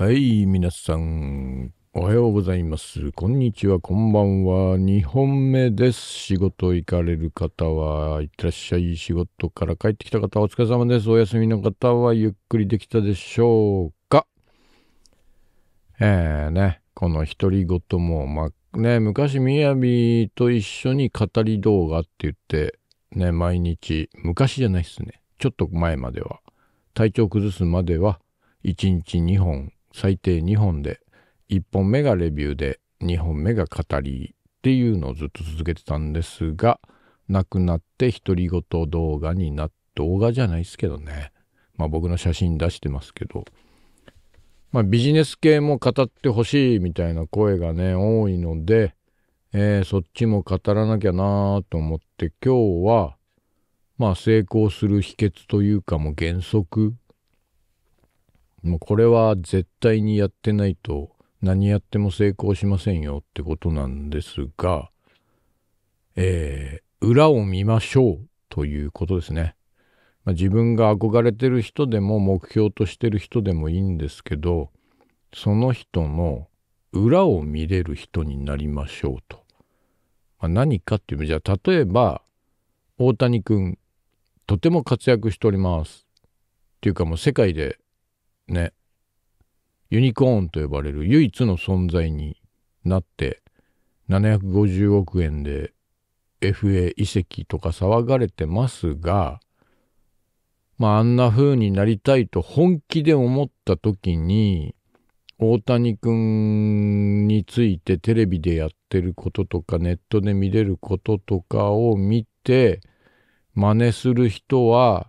はい、皆さん、おはようございます。こんにちは、こんばんは。2本目です。仕事行かれる方は、いってらっしゃい。仕事から帰ってきた方、お疲れ様です。お休みの方は、ゆっくりできたでしょうか。えーね、この独り言も、まあ、ね、昔、みやびと一緒に語り動画って言って、ね、毎日、昔じゃないっすね。ちょっと前までは、体調崩すまでは、1日2本最低2本で1本目がレビューで2本目が語りっていうのをずっと続けてたんですが亡くなって独り言動画にな動画じゃないですけどねまあ僕の写真出してますけどまあビジネス系も語ってほしいみたいな声がね多いので、えー、そっちも語らなきゃなと思って今日はまあ成功する秘訣というかもう原則もうこれは絶対にやってないと何やっても成功しませんよってことなんですが、えー、裏を見ましょうということですね。まあ、自分が憧れてる人でも目標としてる人でもいいんですけど、その人の裏を見れる人になりましょうと。まあ、何かっていうじゃあ例えば大谷君とても活躍しております。っていうかもう世界でね、ユニコーンと呼ばれる唯一の存在になって、750億円で FA 移籍とか騒がれてますが、まあ、あんな風になりたいと本気で思った時に、大谷君についてテレビでやってることとかネットで見れることとかを見て真似する人は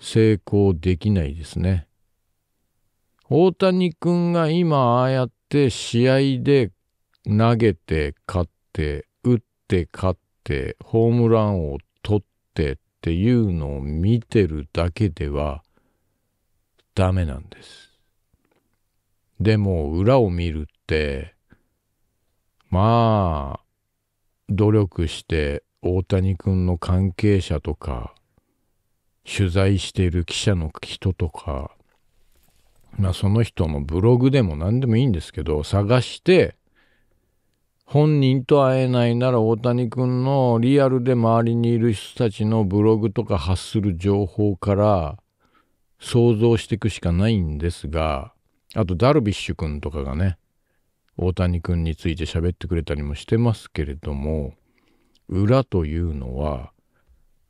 成功できないですね。大谷君が今ああやって試合で投げて勝って打って勝ってホームランを取ってっていうのを見てるだけではダメなんです。でも裏を見るってまあ努力して大谷君の関係者とか取材している記者の人とかまあ、その人のブログでも何でもいいんですけど、探して、本人と会えないなら大谷君のリアルで周りにいる人たちのブログとか発する情報から想像していくしかないんですが、あとダルビッシュ君とかがね、大谷君について喋ってくれたりもしてますけれども、裏というのは、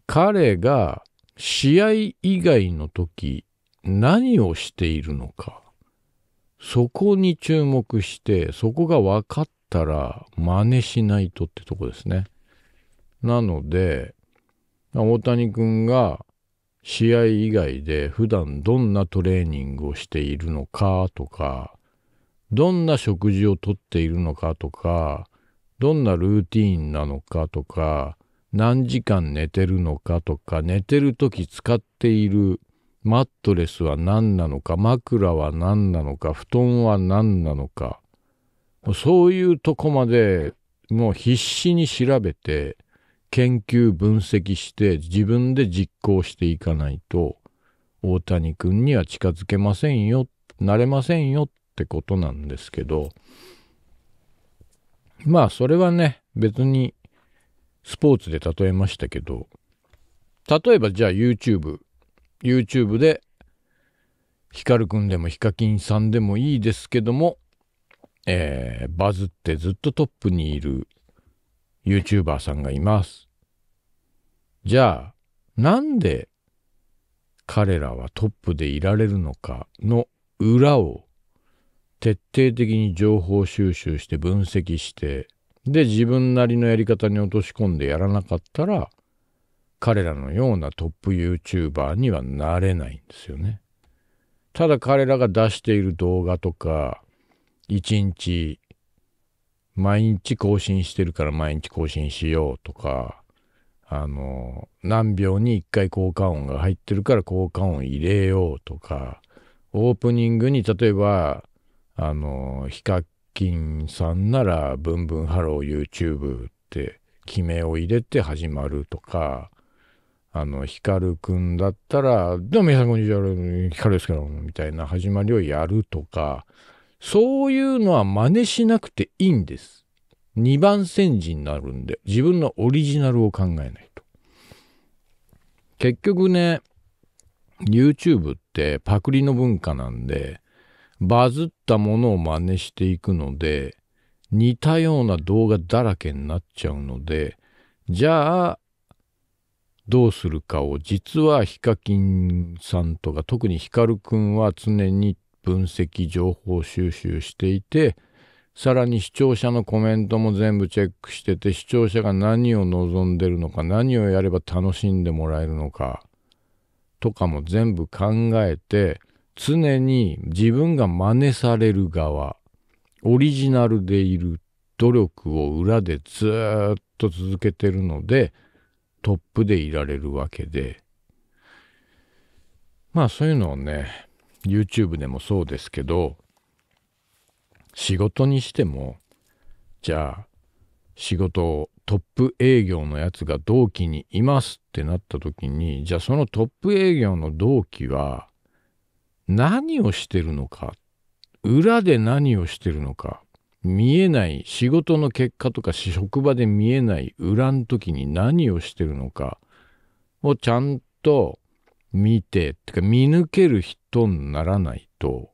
彼が試合以外の時何をしているのかそこに注目してそこが分かったら真似しないとってとこですね。なので大谷君が試合以外で普段どんなトレーニングをしているのかとかどんな食事をとっているのかとかどんなルーティーンなのかとか何時間寝てるのかとか寝てる時使っているマットレスは何なのか枕は何なのか布団は何なのかそういうとこまでもう必死に調べて研究分析して自分で実行していかないと大谷君には近づけませんよなれませんよってことなんですけどまあそれはね別にスポーツで例えましたけど例えばじゃあ YouTube YouTube でヒカルくんでもヒカキンさんでもいいですけども、えー、バズってずっとトップにいる YouTuber さんがいます。じゃあ、なんで彼らはトップでいられるのかの裏を徹底的に情報収集して分析してで自分なりのやり方に落とし込んでやらなかったら彼らのようなトップ YouTuber にはなれないんですよね。ただ彼らが出している動画とか1日毎日更新してるから毎日更新しようとかあの何秒に1回効果音が入ってるから効果音入れようとかオープニングに例えばあのヒカキンさんなら「ブンブンハロー YouTube」って決めを入れて始まるとかあの、ヒカルくんだったら、どうも皆さんこんにちは、ヒカルですけど、みたいな始まりをやるとか、そういうのは真似しなくていいんです。二番煎じになるんで、自分のオリジナルを考えないと。結局ね、YouTube ってパクリの文化なんで、バズったものを真似していくので、似たような動画だらけになっちゃうので、じゃあ、どうするかを実はヒカキンさんとか特にヒカルくんは常に分析情報収集していてさらに視聴者のコメントも全部チェックしてて視聴者が何を望んでるのか何をやれば楽しんでもらえるのかとかも全部考えて常に自分が真似される側オリジナルでいる努力を裏でずっと続けてるのでトップでいられるわけでまあそういうのをね YouTube でもそうですけど仕事にしてもじゃあ仕事をトップ営業のやつが同期にいますってなった時にじゃあそのトップ営業の同期は何をしてるのか裏で何をしてるのか見えない仕事の結果とか職場で見えない裏の時に何をしてるのかをちゃんと見てってか見抜ける人にならないと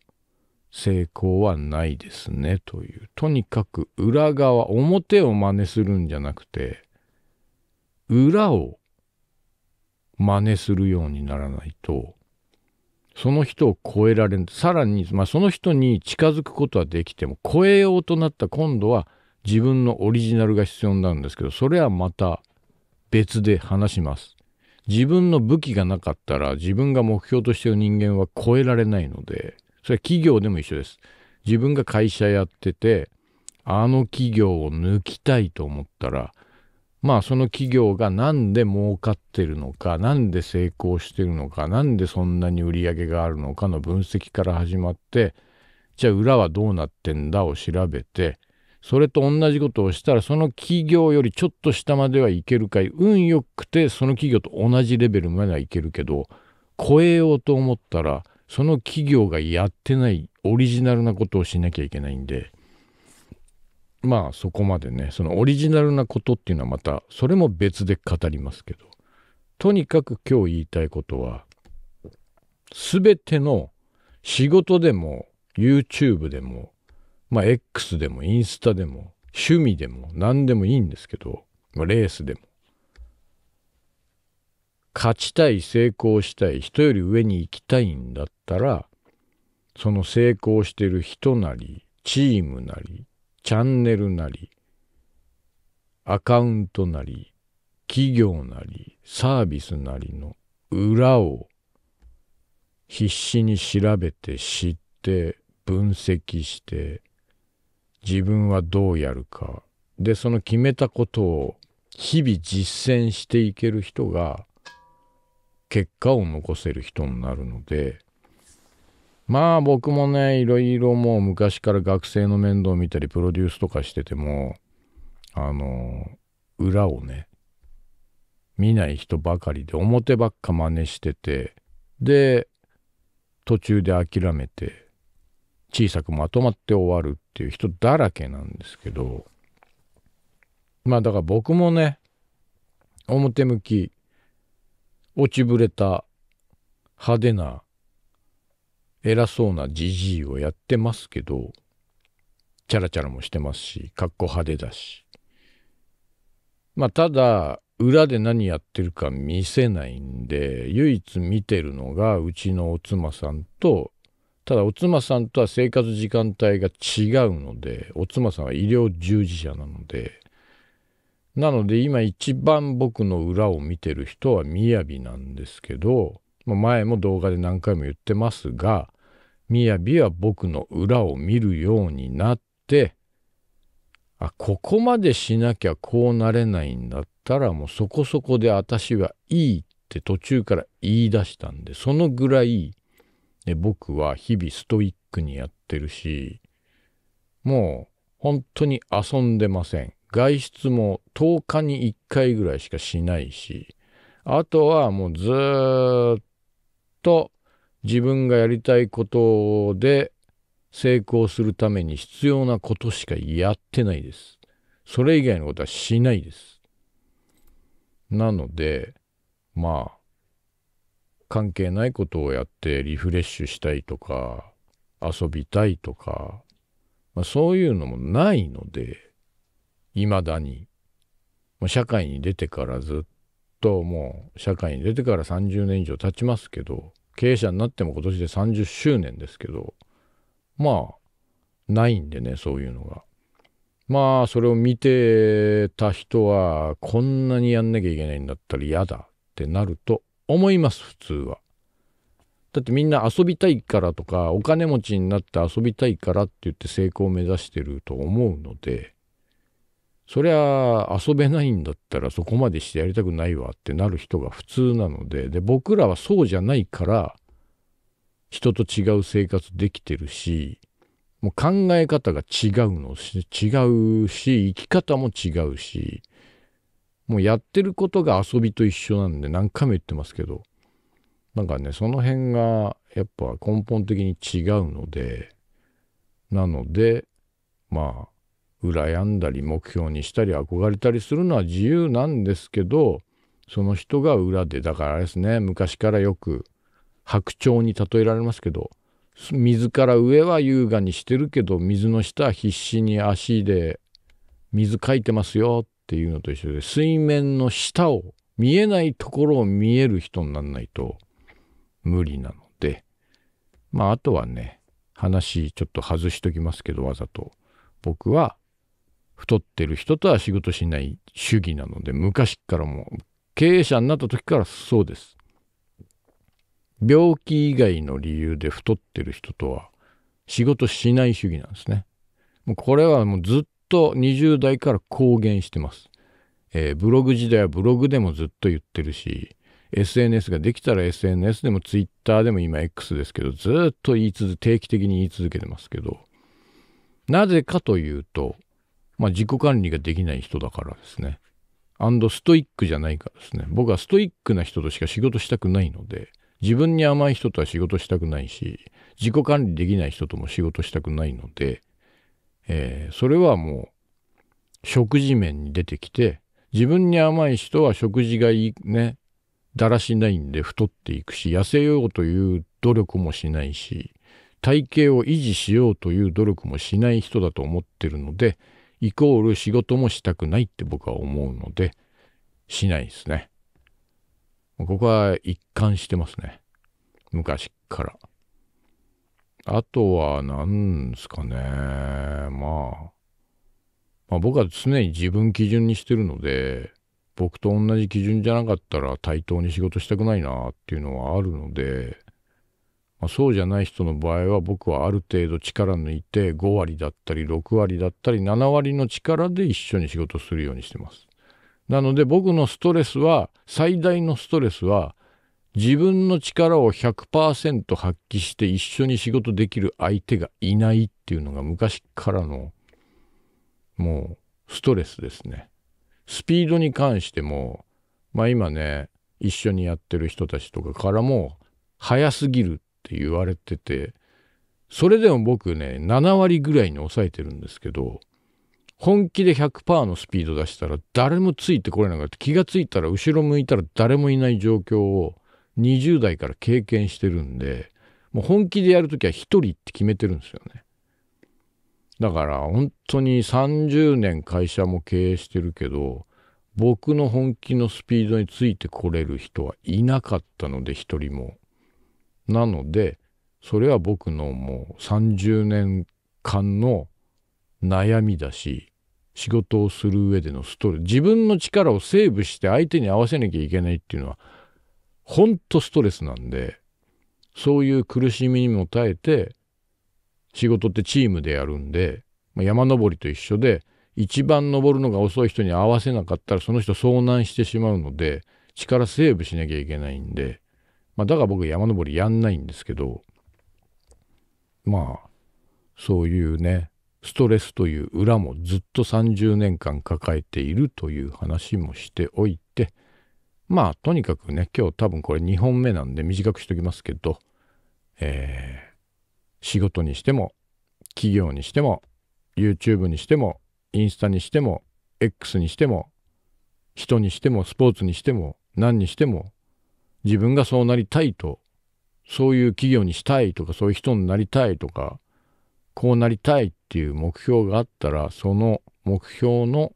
成功はないですねというとにかく裏側表を真似するんじゃなくて裏を真似するようにならないとその人を超えられるさらに、まあ、その人に近づくことはできても超えようとなった今度は自分のオリジナルが必要なんですけどそれはまた別で話します。自分の武器がなかったら自分が目標としてる人間は超えられないのでそれは企業でも一緒です。自分が会社やっててあの企業を抜きたいと思ったらまあその企業が何で儲かってるのか何で成功してるのか何でそんなに売り上げがあるのかの分析から始まってじゃあ裏はどうなってんだを調べてそれと同じことをしたらその企業よりちょっと下まではいけるかい運よくてその企業と同じレベルまではいけるけど超えようと思ったらその企業がやってないオリジナルなことをしなきゃいけないんで。まあそこまでねそのオリジナルなことっていうのはまたそれも別で語りますけどとにかく今日言いたいことは全ての仕事でも YouTube でも、まあ、X でもインスタでも趣味でも何でもいいんですけど、まあ、レースでも勝ちたい成功したい人より上に行きたいんだったらその成功してる人なりチームなりチャンネルなり、アカウントなり、企業なり、サービスなりの裏を必死に調べて知って分析して自分はどうやるかでその決めたことを日々実践していける人が結果を残せる人になるのでまあ僕もねいろいろもう昔から学生の面倒を見たりプロデュースとかしててもあの裏をね見ない人ばかりで表ばっか真似しててで途中で諦めて小さくまとまって終わるっていう人だらけなんですけどまあだから僕もね表向き落ちぶれた派手な偉そうなじじいをやってますけど、チャラチャラもしてますし、格好派手だし。まあ、ただ、裏で何やってるか見せないんで、唯一見てるのがうちのお妻さんと、ただお妻さんとは生活時間帯が違うので、お妻さんは医療従事者なので、なので今一番僕の裏を見てる人はみやびなんですけど、前も動画で何回も言ってますが、みやびは僕の裏を見るようになってあここまでしなきゃこうなれないんだったらもうそこそこで私はいいって途中から言い出したんでそのぐらい、ね、僕は日々ストイックにやってるしもう本当に遊んでません。外出も10日に1回ぐらいしかしないしあとはもうずっと自分がやりたいことで成功するために必要なことしかやってないです。それ以外のことはしないです。なので、まあ、関係ないことをやってリフレッシュしたいとか、遊びたいとか、まあ、そういうのもないので、未だに、ま社会に出てからずっともう、社会に出てから30年以上経ちますけど、経営者になっても今年で30周年ですけどまあないんでねそういうのが。まあそれを見てた人はこんなにやんなきゃいけないんだったら嫌だってなると思います普通は。だってみんな遊びたいからとかお金持ちになって遊びたいからって言って成功を目指してると思うのでそりゃ遊べないんだったらそこまでしてやりたくないわってなる人が普通なのでで僕らはそうじゃないから人と違う生活できてるしもう考え方が違うのし違うし生き方も違うしもうやってることが遊びと一緒なんで何回も言ってますけどなんかねその辺がやっぱ根本的に違うのでなのでまあ羨んだり目標にしたり憧れたりするのは自由なんですけどその人が裏でだからあれですね昔からよく白鳥に例えられますけど水から上は優雅にしてるけど水の下は必死に足で水かいてますよっていうのと一緒で水面の下を見えないところを見える人にならないと無理なのでまああとはね話ちょっと外しときますけどわざと僕は太ってる人とは仕事しない主義なので昔からも経営者になった時からそうです病気以外の理由で太ってる人とは仕事しない主義なんですねもうこれはもうずっと20代から公言してます、えー、ブログ時代はブログでもずっと言ってるし SNS ができたら SNS でも Twitter でも今 X ですけどずっと言い続定期的に言い続けてますけどなぜかというとまあ、自己管理ができない人だからですね。アンドストイックじゃないからですね。僕はストイックな人としか仕事したくないので、自分に甘い人とは仕事したくないし、自己管理できない人とも仕事したくないので、えー、それはもう、食事面に出てきて、自分に甘い人は食事がいいね、だらしないんで太っていくし、痩せようという努力もしないし、体型を維持しようという努力もしない人だと思ってるので、イコール仕事もしたくないって僕は思うので、しないですね。ここは一貫してますね。昔から。あとは何ですかね。まあ。まあ、僕は常に自分基準にしてるので、僕と同じ基準じゃなかったら対等に仕事したくないなっていうのはあるので、まあ、そうじゃない人の場合は僕はある程度力抜いて5割だったり6割だったり7割の力で一緒に仕事するようにしてます。なので僕のストレスは最大のストレスは自分の力を100%発揮して一緒に仕事できる相手がいないっていうのが昔からのもうストレスですね。スピードに関してもまあ今ね一緒にやってる人たちとかからも早すぎるって言われててそれでも僕ね7割ぐらいに抑えてるんですけど本気で100%のスピード出したら誰もついてこれなかった気がついたら後ろ向いたら誰もいない状況を20代から経験してるんでもう本気でやるときは1人って決めてるんですよね。だから本当に30年会社も経営してるけど僕の本気のスピードについてこれる人はいなかったので一人もなのでそれは僕のもう30年間の悩みだし仕事をする上でのストレス自分の力をセーブして相手に合わせなきゃいけないっていうのはほんとストレスなんでそういう苦しみにも耐えて仕事ってチームでやるんで、まあ、山登りと一緒で一番登るのが遅い人に合わせなかったらその人遭難してしまうので力セーブしなきゃいけないんでまあ、だから僕山登りやんないんですけどまあそういうねストレスという裏もずっと30年間抱えているという話もしておいてまあとにかくね今日多分これ2本目なんで短くしときますけど、えー、仕事にしても企業にしても YouTube にしてもインスタにしても X にしても人にしてもスポーツにしても何にしても自分がそうなりたいとそういう企業にしたいとかそういう人になりたいとかこうなりたいっていう目標があったらその目標の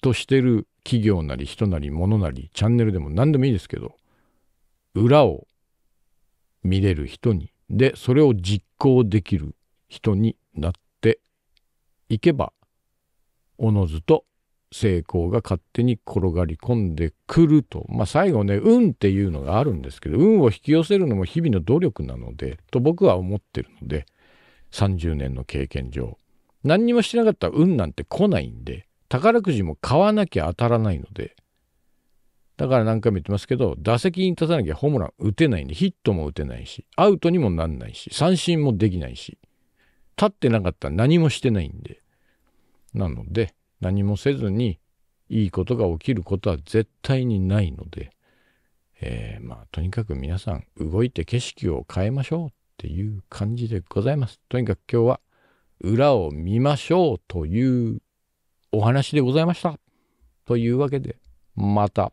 としてる企業なり人なり物なりチャンネルでも何でもいいですけど裏を見れる人にでそれを実行できる人になっていけばおのずと成功が勝手に転がり込んでくると、まあ、最後ね運っていうのがあるんですけど運を引き寄せるのも日々の努力なのでと僕は思ってるので30年の経験上何にもしてなかったら運なんて来ないんで宝くじも買わなきゃ当たらないのでだから何回も言ってますけど打席に立たなきゃホームラン打てないんでヒットも打てないしアウトにもなんないし三振もできないし立ってなかったら何もしてないんでなので何もせずにいいことが起きることは絶対にないので、えー、まあとにかく皆さん動いて景色を変えましょうっていう感じでございます。とにかく今日は裏を見ましょうというお話でございました。というわけでまた。